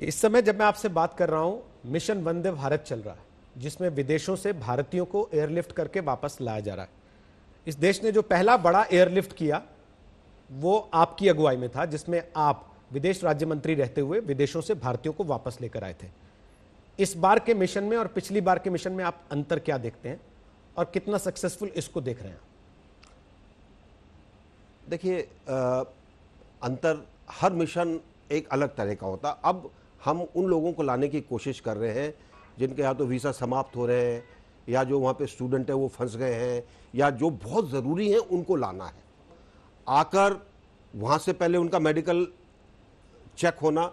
इस समय जब मैं आपसे बात कर रहा हूं मिशन वंदे भारत चल रहा है जिसमें विदेशों से भारतीयों को एयरलिफ्ट करके वापस लाया जा रहा है इस देश ने जो पहला बड़ा एयरलिफ्ट किया वो आपकी अगुवाई में था जिसमें आप विदेश राज्य मंत्री रहते हुए विदेशों से भारतीयों को वापस लेकर आए थे इस बार के मिशन में और पिछली बार के मिशन में आप अंतर क्या देखते हैं और कितना सक्सेसफुल इसको देख रहे हैं देखिए अंतर हर मिशन एक अलग तरह का होता अब हम उन लोगों को लाने की कोशिश कर रहे हैं जिनके या तो वीज़ा समाप्त हो रहे हैं या जो वहाँ पे स्टूडेंट हैं वो फंस गए हैं या जो बहुत ज़रूरी हैं उनको लाना है आकर वहाँ से पहले उनका मेडिकल चेक होना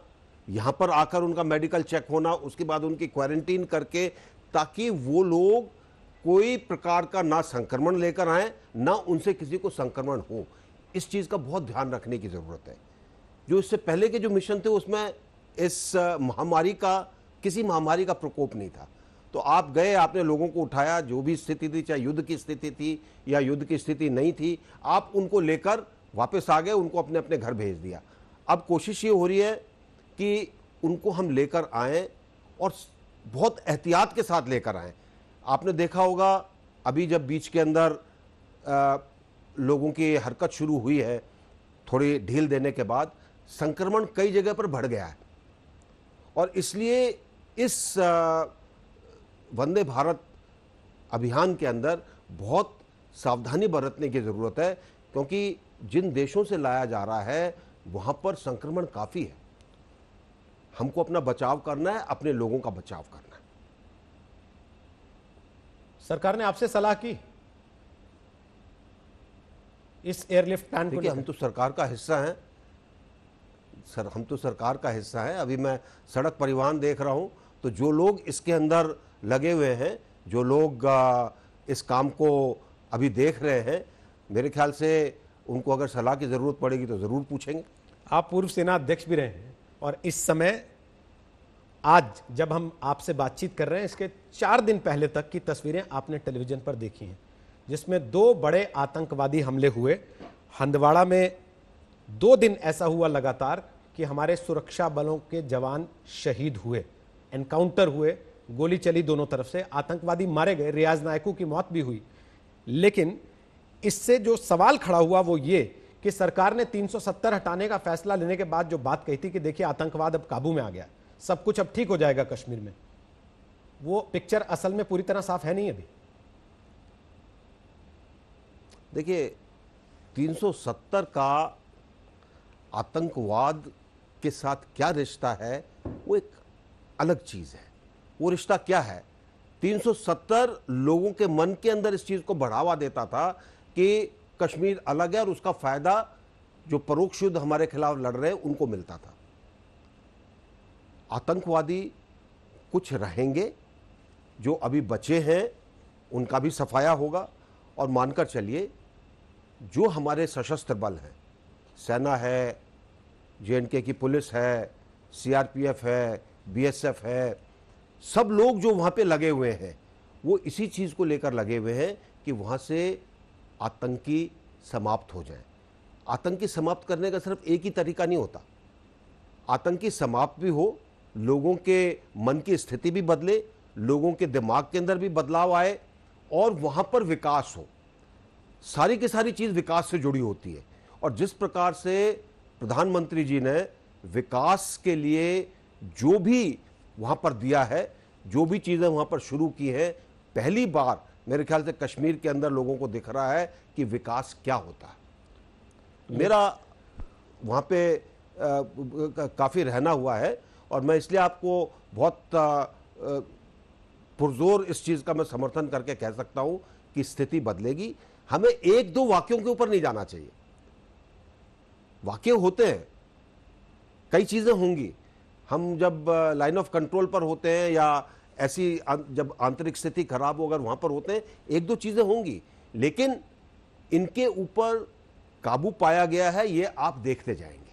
यहाँ पर आकर उनका मेडिकल चेक होना उसके बाद उनकी क्वारंटीन करके ताकि वो लोग कोई प्रकार का ना संक्रमण लेकर आए ना उनसे किसी को संक्रमण हो इस चीज़ का बहुत ध्यान रखने की ज़रूरत है जो इससे पहले के जो मिशन थे उसमें इस महामारी का किसी महामारी का प्रकोप नहीं था तो आप गए आपने लोगों को उठाया जो भी स्थिति थी चाहे युद्ध की स्थिति थी या युद्ध की स्थिति नहीं थी आप उनको लेकर वापस आ गए उनको अपने अपने घर भेज दिया अब कोशिश ये हो रही है कि उनको हम लेकर आएँ और बहुत एहतियात के साथ लेकर आएँ आपने देखा होगा अभी जब बीच के अंदर आ, लोगों की हरकत शुरू हुई है थोड़ी ढील देने के बाद संक्रमण कई जगह पर बढ़ गया है और इसलिए इस वंदे भारत अभियान के अंदर बहुत सावधानी बरतने की ज़रूरत है क्योंकि जिन देशों से लाया जा रहा है वहाँ पर संक्रमण काफ़ी है हमको अपना बचाव करना है अपने लोगों का बचाव करना है सरकार ने आपसे सलाह की इस एयरलिफ्ट प्लान को हम तो सरकार का हिस्सा हैं सर हम तो सरकार का हिस्सा हैं अभी मैं सड़क परिवहन देख रहा हूँ तो जो लोग इसके अंदर लगे हुए हैं जो लोग इस काम को अभी देख रहे हैं मेरे ख्याल से उनको अगर सलाह की ज़रूरत पड़ेगी तो ज़रूर पूछेंगे आप पूर्व सेना अध्यक्ष भी रहे हैं और इस समय आज जब हम आपसे बातचीत कर रहे हैं इसके चार दिन पहले तक की तस्वीरें आपने टेलीविज़न पर देखी हैं जिसमें दो बड़े आतंकवादी हमले हुए हंदवाड़ा में दो दिन ऐसा हुआ लगातार कि हमारे सुरक्षा बलों के जवान शहीद हुए एनकाउंटर हुए गोली चली दोनों तरफ से आतंकवादी मारे गए रियाज नायकू की मौत भी हुई लेकिन इससे जो सवाल खड़ा हुआ वो ये कि सरकार ने 370 हटाने का फैसला लेने के बाद जो बात कही थी कि देखिए आतंकवाद अब काबू में आ गया सब कुछ अब ठीक हो जाएगा कश्मीर में वो पिक्चर असल में पूरी तरह साफ है नहीं अभी देखिए 370 का आतंकवाद के साथ क्या रिश्ता है वो एक अलग चीज़ है वो रिश्ता क्या है 370 लोगों के मन के अंदर इस चीज़ को बढ़ावा देता था कि कश्मीर अलग है और उसका फ़ायदा जो परोक्ष युद्ध हमारे खिलाफ लड़ रहे हैं उनको मिलता था आतंकवादी कुछ रहेंगे जो अभी बचे हैं उनका भी सफाया होगा और मानकर चलिए जो हमारे सशस्त्र बल हैं सेना है जे की पुलिस है सीआरपीएफ है बीएसएफ है सब लोग जो वहाँ पे लगे हुए हैं वो इसी चीज़ को लेकर लगे हुए हैं कि वहाँ से आतंकी समाप्त हो जाए आतंकी समाप्त करने का सिर्फ एक ही तरीका नहीं होता आतंकी समाप्त भी हो लोगों के मन की स्थिति भी बदले लोगों के दिमाग के अंदर भी बदलाव आए और वहाँ पर विकास हो सारी की सारी चीज़ विकास से जुड़ी होती है और जिस प्रकार से प्रधानमंत्री जी ने विकास के लिए जो भी वहाँ पर दिया है जो भी चीज़ें वहाँ पर शुरू की हैं पहली बार मेरे ख्याल से कश्मीर के अंदर लोगों को दिख रहा है कि विकास क्या होता है मेरा वहाँ पे काफ़ी रहना हुआ है और मैं इसलिए आपको बहुत पुरजोर इस चीज़ का मैं समर्थन करके कह सकता हूँ कि स्थिति बदलेगी हमें एक दो वाक्यों के ऊपर नहीं जाना चाहिए वाक़ होते हैं कई चीज़ें होंगी हम जब लाइन ऑफ कंट्रोल पर होते हैं या ऐसी जब आंतरिक स्थिति खराब हो अगर वहां पर होते हैं एक दो चीज़ें होंगी लेकिन इनके ऊपर काबू पाया गया है ये आप देखते जाएंगे